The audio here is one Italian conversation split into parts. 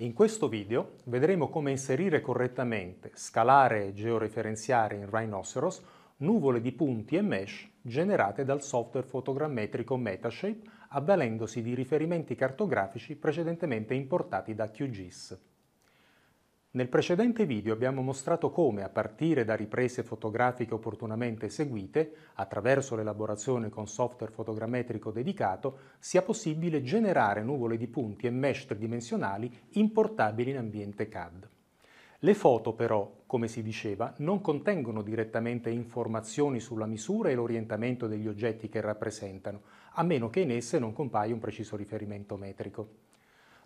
In questo video vedremo come inserire correttamente, scalare e georeferenziare in Rhinoceros nuvole di punti e mesh generate dal software fotogrammetrico Metashape avvalendosi di riferimenti cartografici precedentemente importati da QGIS. Nel precedente video abbiamo mostrato come, a partire da riprese fotografiche opportunamente eseguite, attraverso l'elaborazione con software fotogrammetrico dedicato, sia possibile generare nuvole di punti e mesh tridimensionali importabili in ambiente CAD. Le foto però, come si diceva, non contengono direttamente informazioni sulla misura e l'orientamento degli oggetti che rappresentano, a meno che in esse non compaia un preciso riferimento metrico.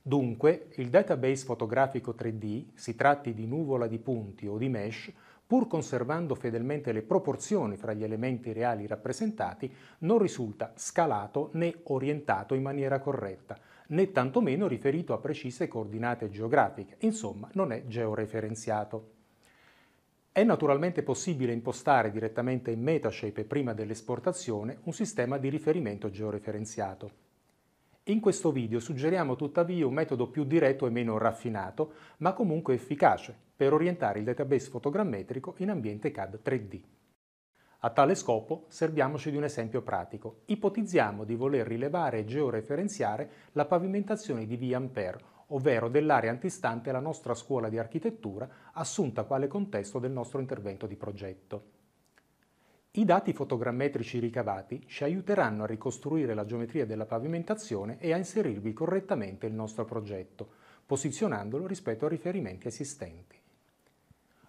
Dunque, il database fotografico 3D, si tratti di nuvola di punti o di mesh, pur conservando fedelmente le proporzioni fra gli elementi reali rappresentati, non risulta scalato né orientato in maniera corretta, né tantomeno riferito a precise coordinate geografiche, insomma non è georeferenziato. È naturalmente possibile impostare direttamente in Metashape prima dell'esportazione un sistema di riferimento georeferenziato. In questo video suggeriamo tuttavia un metodo più diretto e meno raffinato, ma comunque efficace, per orientare il database fotogrammetrico in ambiente CAD 3D. A tale scopo serviamoci di un esempio pratico. Ipotizziamo di voler rilevare e georeferenziare la pavimentazione di via Ampère, ovvero dell'area antistante alla nostra scuola di architettura assunta quale contesto del nostro intervento di progetto. I dati fotogrammetrici ricavati ci aiuteranno a ricostruire la geometria della pavimentazione e a inserirvi correttamente il nostro progetto, posizionandolo rispetto a riferimenti esistenti.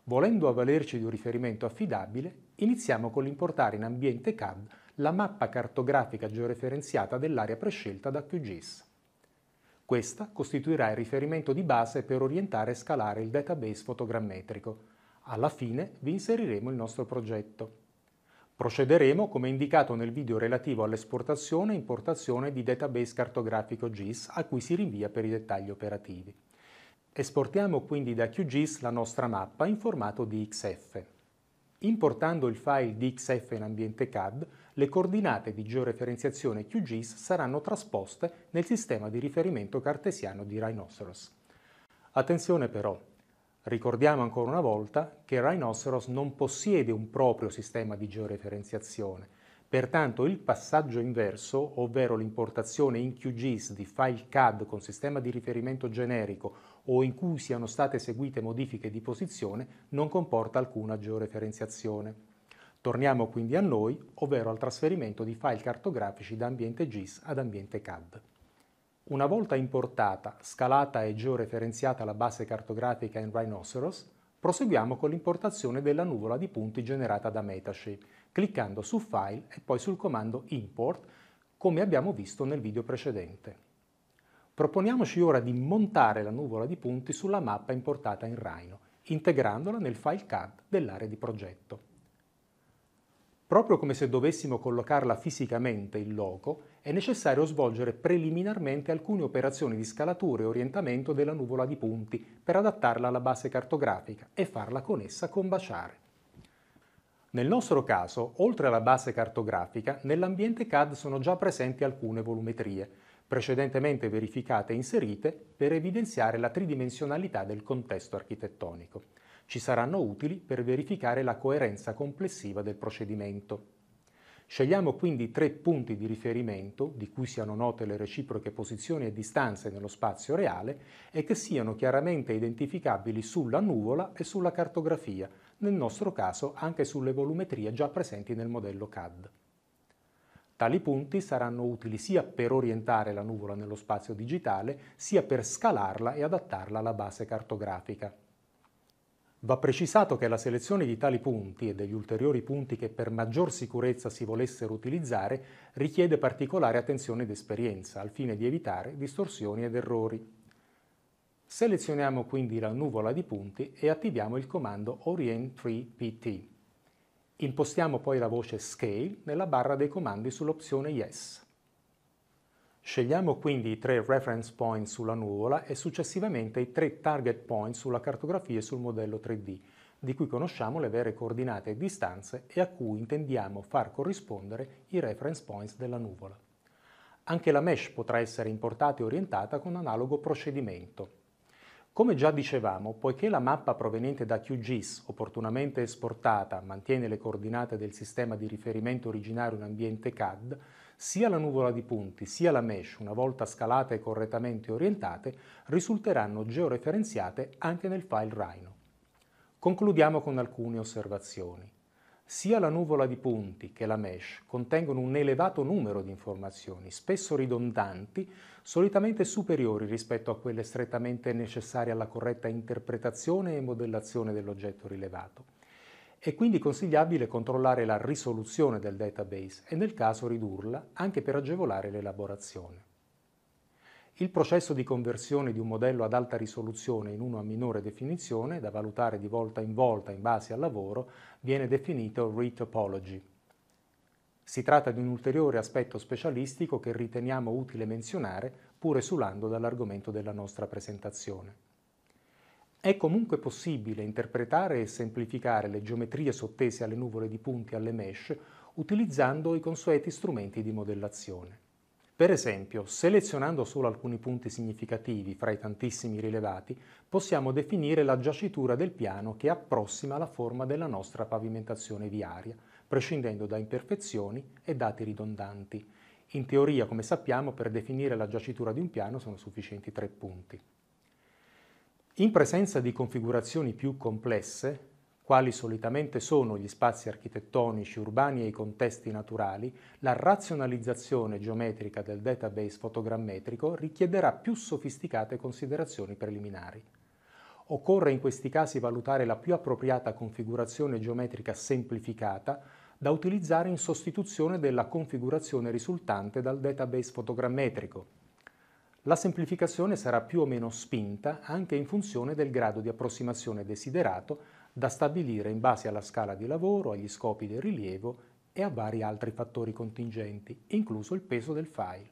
Volendo avvalerci di un riferimento affidabile, iniziamo con l'importare in ambiente CAD la mappa cartografica georeferenziata dell'area prescelta da QGIS. Questa costituirà il riferimento di base per orientare e scalare il database fotogrammetrico. Alla fine vi inseriremo il nostro progetto. Procederemo come indicato nel video relativo all'esportazione e importazione di database cartografico GIS a cui si rinvia per i dettagli operativi. Esportiamo quindi da QGIS la nostra mappa in formato DXF. Importando il file DXF in ambiente CAD, le coordinate di georeferenziazione QGIS saranno trasposte nel sistema di riferimento cartesiano di Rhinoceros. Attenzione però, Ricordiamo ancora una volta che Rhinoceros non possiede un proprio sistema di georeferenziazione, pertanto il passaggio inverso, ovvero l'importazione in QGIS di file CAD con sistema di riferimento generico o in cui siano state eseguite modifiche di posizione, non comporta alcuna georeferenziazione. Torniamo quindi a noi, ovvero al trasferimento di file cartografici da ambiente GIS ad ambiente CAD. Una volta importata, scalata e georeferenziata la base cartografica in Rhinoceros, proseguiamo con l'importazione della nuvola di punti generata da Metashape, cliccando su File e poi sul comando Import, come abbiamo visto nel video precedente. Proponiamoci ora di montare la nuvola di punti sulla mappa importata in Rhino, integrandola nel file CAD dell'area di progetto. Proprio come se dovessimo collocarla fisicamente in loco, è necessario svolgere preliminarmente alcune operazioni di scalatura e orientamento della nuvola di punti per adattarla alla base cartografica e farla con essa combaciare. Nel nostro caso, oltre alla base cartografica, nell'ambiente CAD sono già presenti alcune volumetrie, precedentemente verificate e inserite per evidenziare la tridimensionalità del contesto architettonico ci saranno utili per verificare la coerenza complessiva del procedimento. Scegliamo quindi tre punti di riferimento, di cui siano note le reciproche posizioni e distanze nello spazio reale, e che siano chiaramente identificabili sulla nuvola e sulla cartografia, nel nostro caso anche sulle volumetrie già presenti nel modello CAD. Tali punti saranno utili sia per orientare la nuvola nello spazio digitale, sia per scalarla e adattarla alla base cartografica. Va precisato che la selezione di tali punti e degli ulteriori punti che per maggior sicurezza si volessero utilizzare richiede particolare attenzione ed esperienza, al fine di evitare distorsioni ed errori. Selezioniamo quindi la nuvola di punti e attiviamo il comando Orient 3 PT. Impostiamo poi la voce Scale nella barra dei comandi sull'opzione Yes. Scegliamo quindi i tre reference point sulla nuvola e successivamente i tre target point sulla cartografia e sul modello 3D, di cui conosciamo le vere coordinate e distanze e a cui intendiamo far corrispondere i reference points della nuvola. Anche la mesh potrà essere importata e orientata con analogo procedimento. Come già dicevamo, poiché la mappa proveniente da QGIS, opportunamente esportata, mantiene le coordinate del sistema di riferimento originario in ambiente CAD, sia la nuvola di punti sia la mesh, una volta scalate e correttamente orientate, risulteranno georeferenziate anche nel file Rhino. Concludiamo con alcune osservazioni. Sia la nuvola di punti che la mesh contengono un elevato numero di informazioni, spesso ridondanti, solitamente superiori rispetto a quelle strettamente necessarie alla corretta interpretazione e modellazione dell'oggetto rilevato. È quindi consigliabile controllare la risoluzione del database e nel caso ridurla anche per agevolare l'elaborazione. Il processo di conversione di un modello ad alta risoluzione in uno a minore definizione, da valutare di volta in volta in base al lavoro, viene definito retopology. Si tratta di un ulteriore aspetto specialistico che riteniamo utile menzionare pur esulando dall'argomento della nostra presentazione. È comunque possibile interpretare e semplificare le geometrie sottese alle nuvole di punti alle mesh utilizzando i consueti strumenti di modellazione. Per esempio, selezionando solo alcuni punti significativi fra i tantissimi rilevati, possiamo definire la giacitura del piano che approssima la forma della nostra pavimentazione viaria, prescindendo da imperfezioni e dati ridondanti. In teoria, come sappiamo, per definire la giacitura di un piano sono sufficienti tre punti. In presenza di configurazioni più complesse, quali solitamente sono gli spazi architettonici urbani e i contesti naturali, la razionalizzazione geometrica del database fotogrammetrico richiederà più sofisticate considerazioni preliminari. Occorre in questi casi valutare la più appropriata configurazione geometrica semplificata da utilizzare in sostituzione della configurazione risultante dal database fotogrammetrico, la semplificazione sarà più o meno spinta anche in funzione del grado di approssimazione desiderato da stabilire in base alla scala di lavoro, agli scopi del rilievo e a vari altri fattori contingenti, incluso il peso del file.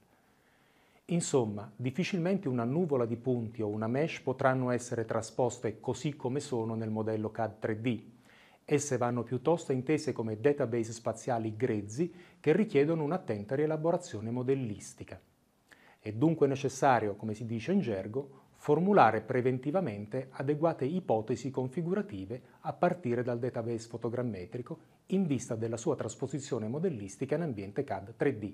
Insomma, difficilmente una nuvola di punti o una mesh potranno essere trasposte così come sono nel modello CAD 3D. Esse vanno piuttosto intese come database spaziali grezzi che richiedono un'attenta rielaborazione modellistica. È dunque necessario, come si dice in gergo, formulare preventivamente adeguate ipotesi configurative a partire dal database fotogrammetrico in vista della sua trasposizione modellistica in ambiente CAD 3D.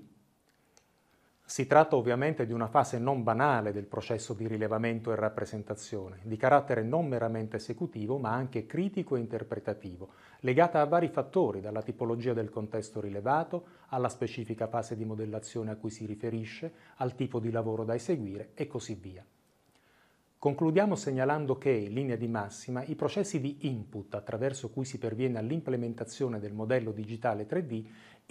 Si tratta ovviamente di una fase non banale del processo di rilevamento e rappresentazione, di carattere non meramente esecutivo ma anche critico e interpretativo, legata a vari fattori, dalla tipologia del contesto rilevato, alla specifica fase di modellazione a cui si riferisce, al tipo di lavoro da eseguire e così via. Concludiamo segnalando che, in linea di massima, i processi di input attraverso cui si perviene all'implementazione del modello digitale 3D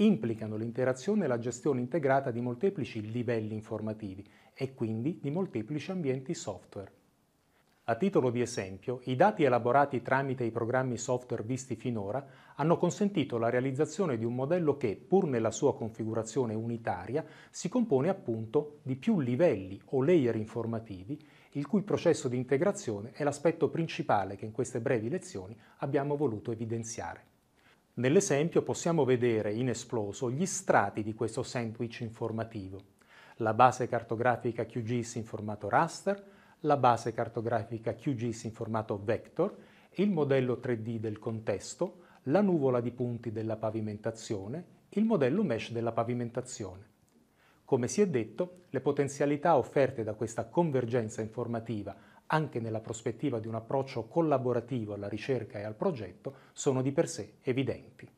implicano l'interazione e la gestione integrata di molteplici livelli informativi e quindi di molteplici ambienti software. A titolo di esempio, i dati elaborati tramite i programmi software visti finora hanno consentito la realizzazione di un modello che, pur nella sua configurazione unitaria, si compone appunto di più livelli o layer informativi, il cui processo di integrazione è l'aspetto principale che in queste brevi lezioni abbiamo voluto evidenziare. Nell'esempio possiamo vedere in esploso gli strati di questo sandwich informativo. La base cartografica QGIS in formato raster, la base cartografica QGIS in formato vector, il modello 3D del contesto, la nuvola di punti della pavimentazione, il modello mesh della pavimentazione. Come si è detto, le potenzialità offerte da questa convergenza informativa anche nella prospettiva di un approccio collaborativo alla ricerca e al progetto, sono di per sé evidenti.